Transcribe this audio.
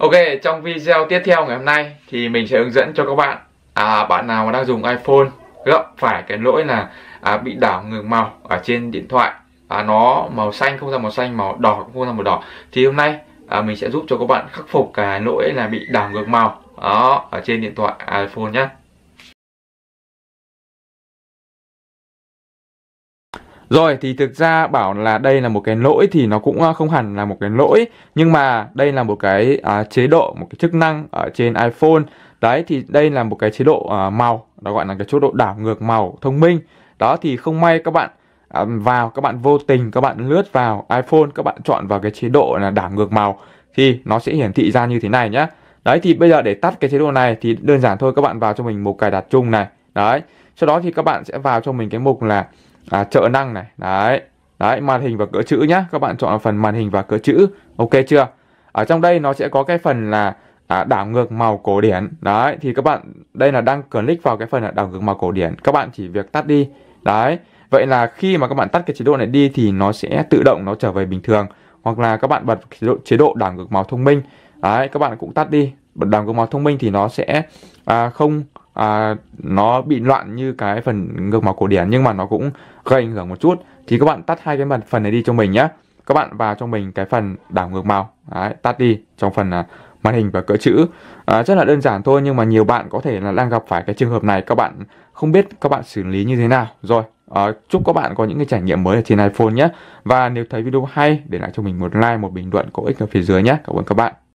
Ok, trong video tiếp theo ngày hôm nay thì mình sẽ hướng dẫn cho các bạn à, bạn nào mà đang dùng iPhone gặp phải cái lỗi là à, bị đảo ngược màu ở trên điện thoại à, nó màu xanh không ra màu xanh, màu đỏ cũng không ra màu đỏ thì hôm nay à, mình sẽ giúp cho các bạn khắc phục cái lỗi là bị đảo ngược màu đó ở trên điện thoại iPhone nhé Rồi thì thực ra bảo là đây là một cái lỗi thì nó cũng ờ, không hẳn là một cái lỗi nhưng mà đây là một cái à, chế độ một cái chức năng ở trên iPhone. Đấy thì đây là một cái chế độ à, màu, nó gọi là cái chế độ đảo ngược màu thông minh. Đó thì không may các bạn à, vào các bạn vô tình các bạn lướt vào iPhone các bạn chọn vào cái chế độ là đảo ngược màu thì nó sẽ hiển thị ra như thế này nhá. Đấy thì bây giờ để tắt cái chế độ này thì đơn giản thôi các bạn vào cho mình một cài đặt chung này. Đấy. Sau đó thì các bạn sẽ vào cho mình cái mục là à, trợ năng này đấy đấy màn hình và cỡ chữ nhá các bạn chọn phần màn hình và cỡ chữ ok chưa ở trong đây nó sẽ có cái phần là à, đảo ngược màu cổ điển đấy thì các bạn đây là đang click vào cái phần là đảo ngược màu cổ điển các bạn chỉ việc tắt đi đấy vậy là khi mà các bạn tắt cái chế độ này đi thì nó sẽ tự động nó trở về bình thường hoặc là các bạn bật chế độ chế độ đảo ngược màu thông minh đấy các bạn cũng tắt đi bật đảo ngược màu thông minh thì nó sẽ à, không à, nó bị loạn như cái phần ngược màu cổ điển nhưng mà nó cũng gây ảnh hưởng một chút thì các bạn tắt hai cái phần này đi cho mình nhé các bạn vào cho mình cái phần đảo ngược màu Đấy, tắt đi trong phần à, màn hình và cỡ chữ à, rất là đơn giản thôi nhưng mà nhiều bạn có thể là đang gặp phải cái trường hợp này các bạn không biết các bạn xử lý như thế nào rồi à, chúc các bạn có những cái trải nghiệm mới ở trên iPhone nhé và nếu thấy video hay để lại cho mình một like một bình luận có ích ở phía dưới nhé cảm ơn các bạn